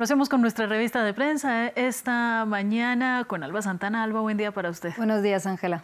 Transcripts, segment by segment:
Lo hacemos con nuestra revista de prensa eh, esta mañana con Alba Santana. Alba, buen día para usted. Buenos días, Ángela.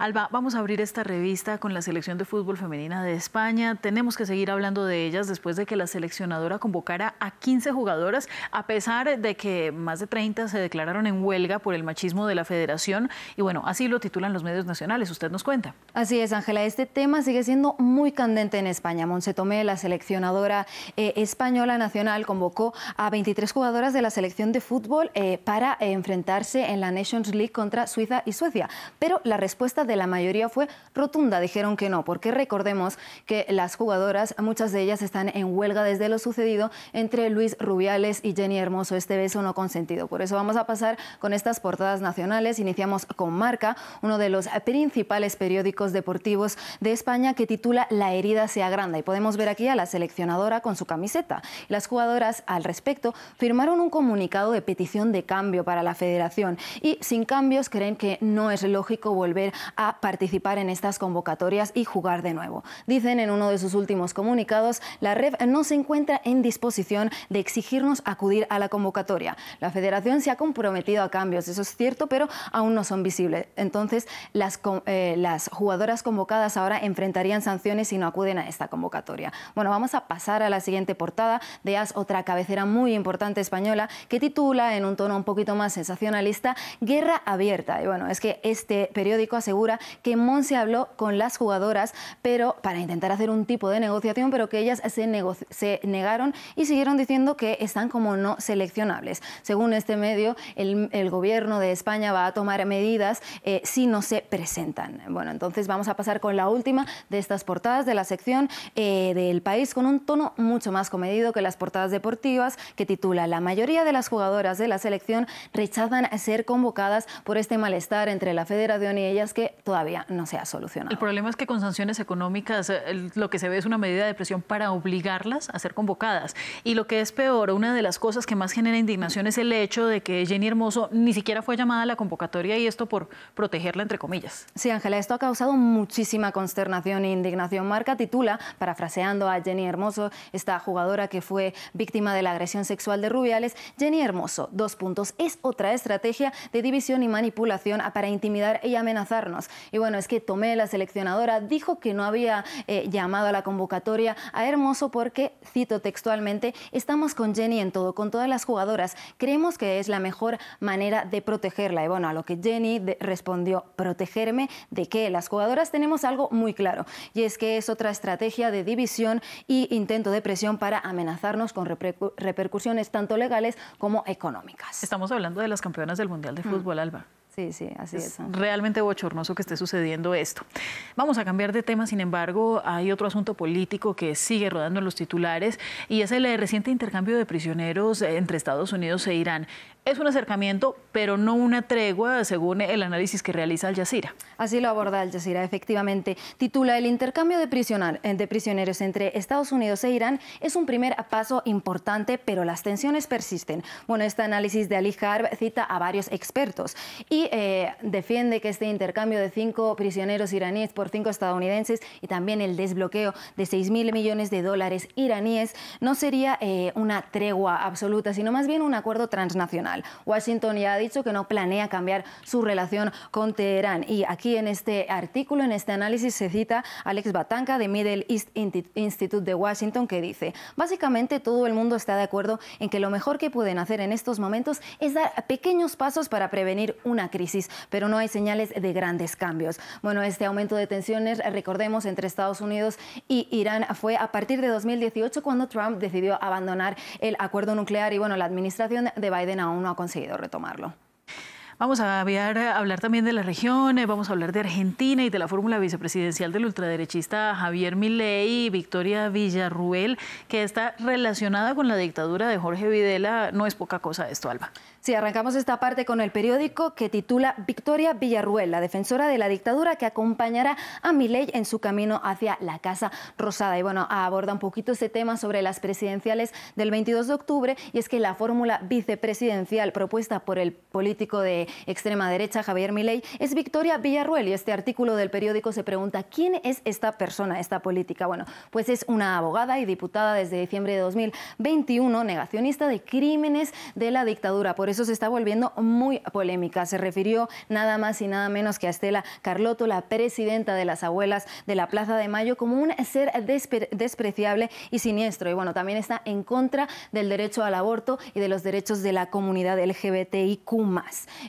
Alba, vamos a abrir esta revista con la selección de fútbol femenina de España. Tenemos que seguir hablando de ellas después de que la seleccionadora convocara a 15 jugadoras, a pesar de que más de 30 se declararon en huelga por el machismo de la federación. Y bueno, así lo titulan los medios nacionales. Usted nos cuenta. Así es, Ángela. Este tema sigue siendo muy candente en España. Monse Tomé, la seleccionadora eh, española nacional, convocó a 23 jugadoras de la selección de fútbol eh, para eh, enfrentarse en la Nations League contra Suiza y Suecia, pero la respuesta de la mayoría fue rotunda, dijeron que no, porque recordemos que las jugadoras, muchas de ellas están en huelga desde lo sucedido entre Luis Rubiales y Jenny Hermoso, este beso no consentido. Por eso vamos a pasar con estas portadas nacionales, iniciamos con Marca, uno de los principales periódicos deportivos de España que titula La herida sea grande y podemos ver aquí a la seleccionadora con su camiseta. Las jugadoras al respecto firmaron un comunicado de petición de cambio para la federación y sin cambios creen que no es lógico volver a participar en estas convocatorias y jugar de nuevo. Dicen en uno de sus últimos comunicados, la red no se encuentra en disposición de exigirnos acudir a la convocatoria. La federación se ha comprometido a cambios, eso es cierto, pero aún no son visibles. Entonces, las, eh, las jugadoras convocadas ahora enfrentarían sanciones si no acuden a esta convocatoria. Bueno, vamos a pasar a la siguiente portada de otra cabecera muy importante española que titula en un tono un poquito más sensacionalista Guerra Abierta. Y bueno, es que este periódico asegura que Monse habló con las jugadoras pero para intentar hacer un tipo de negociación, pero que ellas se, se negaron y siguieron diciendo que están como no seleccionables. Según este medio, el, gobierno de España va a tomar medidas eh, si no se presentan. Bueno, entonces vamos a pasar con la última de estas portadas de la sección eh, del país con un tono mucho más comedido que las portadas deportivas que titula la mayoría de las jugadoras de la selección rechazan ser convocadas por este malestar entre la federación y ellas que todavía no se ha solucionado. El problema es que con sanciones económicas eh, lo que se ve es una medida de presión para obligarlas a ser convocadas. Y lo que es peor, una de las cosas que más genera indignación es el hecho de que Jenny Hermoso ni siquiera fue llamada a la convocatoria y esto por protegerla, entre comillas. Sí, Ángela, esto ha causado muchísima consternación e indignación. Marca titula, parafraseando a Jenny Hermoso, esta jugadora que fue víctima de la agresión sexual de Rubiales, Jenny Hermoso. Dos puntos. Es otra estrategia de división y manipulación para intimidar y amenazarnos. Y bueno, es que Tomé, la seleccionadora, dijo que no había eh, llamado a la convocatoria a Hermoso porque, cito textualmente, estamos con Jenny en todo, con todas las jugadoras. Creemos que es la mejor manera de protegerla. Y bueno, a lo que Jenny respondió, protegerme de qué? Las jugadoras tenemos algo muy claro y es que es otra estrategia de división y intento de presión para amenazarnos con repercusiones tanto legales como económicas. Estamos hablando de las campeonas del Mundial de mm. Fútbol, Alba. Sí, sí, así es. es. Realmente bochornoso que esté sucediendo esto. Vamos a cambiar de tema, sin embargo, hay otro asunto político que sigue rodando en los titulares y es el eh, reciente intercambio de prisioneros eh, entre Estados Unidos e Irán. Es un acercamiento, pero no una tregua, según el análisis que realiza Al Jazeera. Así lo aborda Al Jazeera, efectivamente. Titula El intercambio de, prisioneros entre Estados Unidos e Irán es un primer paso importante, pero las tensiones persisten. Bueno, este análisis de Ali Harb cita a varios expertos y eh, defiende que este intercambio de cinco prisioneros iraníes por cinco estadounidenses y también el desbloqueo de 6 mil millones de dólares iraníes no sería eh, una tregua absoluta, sino más bien un acuerdo transnacional. Washington ya ha dicho que no planea cambiar su relación con Teherán. Y aquí en este artículo, en este análisis, se cita Alex Batanca de Middle East Institute de Washington que dice, básicamente todo el mundo está de acuerdo en que lo mejor que pueden hacer en estos momentos es dar pequeños pasos para prevenir una crisis, pero no hay señales de grandes cambios. Bueno, este aumento de tensiones, recordemos, entre Estados Unidos y Irán fue a partir de 2018 cuando Trump decidió abandonar el acuerdo nuclear y bueno, la administración de Biden aún no ha conseguido retomarlo. Vamos a hablar, eh, hablar también de las regiones, vamos a hablar de Argentina y de la fórmula vicepresidencial del ultraderechista Javier Milei, Victoria Villarruel, que está relacionada con la dictadura de Jorge Videla. No es poca cosa esto, Alba. Sí, arrancamos esta parte con el periódico que titula Victoria Villarruel, la defensora de la dictadura que acompañará a Milei en su camino hacia la Casa Rosada. Y bueno, aborda un poquito ese tema sobre las presidenciales del 22 de octubre y es que la fórmula vicepresidencial propuesta por el político de extrema derecha, Javier Milei, es Victoria Villarruel. Y este artículo del periódico se pregunta, ¿quién es esta persona, esta política? Bueno, pues es una abogada y diputada desde diciembre de 2021, negacionista de crímenes de la dictadura. Por eso se está volviendo muy polémica. Se refirió nada más y nada menos que a Estela Carlotto, la presidenta de las abuelas de la Plaza de Mayo, como un ser despreciable y siniestro. Y bueno, también está en contra del derecho al aborto y de los derechos de la comunidad LGBTIQ.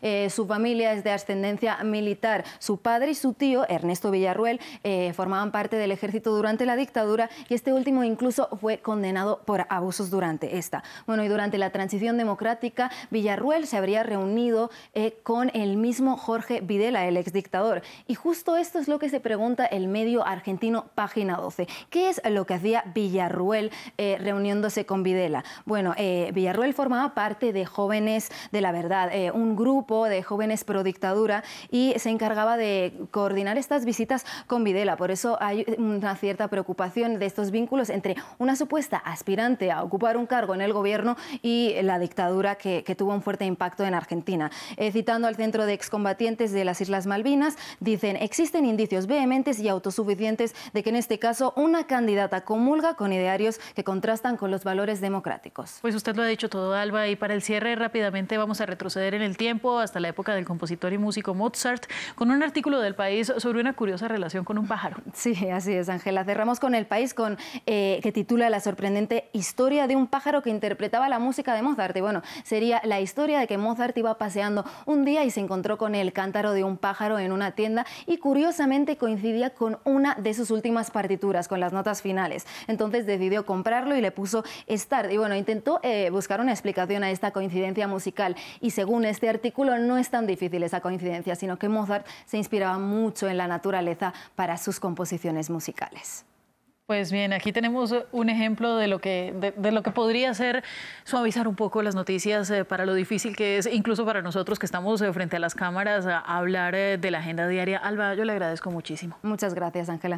Eh, su familia es de ascendencia militar. Su padre y su tío, Ernesto Villarruel, eh, formaban parte del ejército durante la dictadura y este último incluso fue condenado por abusos durante esta. Bueno, y durante la transición democrática, Villarruel se habría reunido eh, con el mismo Jorge Videla, el exdictador. Y justo esto es lo que se pregunta el medio argentino Página 12. ¿Qué es lo que hacía Villarruel reuniéndose con Videla? Bueno, Villarruel formaba parte de Jóvenes de la Verdad, un grupo de jóvenes pro dictadura y se encargaba de coordinar estas visitas con Videla. Por eso hay una cierta preocupación de estos vínculos entre una supuesta aspirante a ocupar un cargo en el gobierno y la dictadura que, tuvo un fuerte impacto en Argentina. Eh, citando al Centro de Excombatientes de las Islas Malvinas, dicen, existen indicios vehementes y autosuficientes de que en este caso una candidata comulga con idearios que contrastan con los valores democráticos. Pues usted lo ha dicho todo, Alba, y para el cierre rápidamente vamos a retroceder en el tiempo hasta la época del compositor y músico Mozart, con un artículo del país sobre una curiosa relación con un pájaro. Sí, así es, Ángela. Cerramos con el país con eh, que titula La sorprendente historia de un pájaro que interpretaba la música de Mozart. Y bueno, sería la historia de que Mozart iba paseando un día y se encontró con el cántaro de un pájaro en una tienda y curiosamente coincidía con una de sus últimas partituras, con las notas finales. Entonces decidió comprarlo y le puso estar Y bueno, intentó eh, buscar una explicación a esta coincidencia musical. Y según este artículo, no es tan difícil esa coincidencia, sino que Mozart se inspiraba mucho en la naturaleza para sus composiciones musicales. Pues bien, aquí tenemos un ejemplo de lo que, de, lo que podría ser suavizar un poco las noticias eh, para lo difícil que es, incluso para nosotros que estamos eh, frente a las cámaras, hablar eh, de la agenda diaria. Alba, yo le agradezco muchísimo. Muchas gracias, Ángela.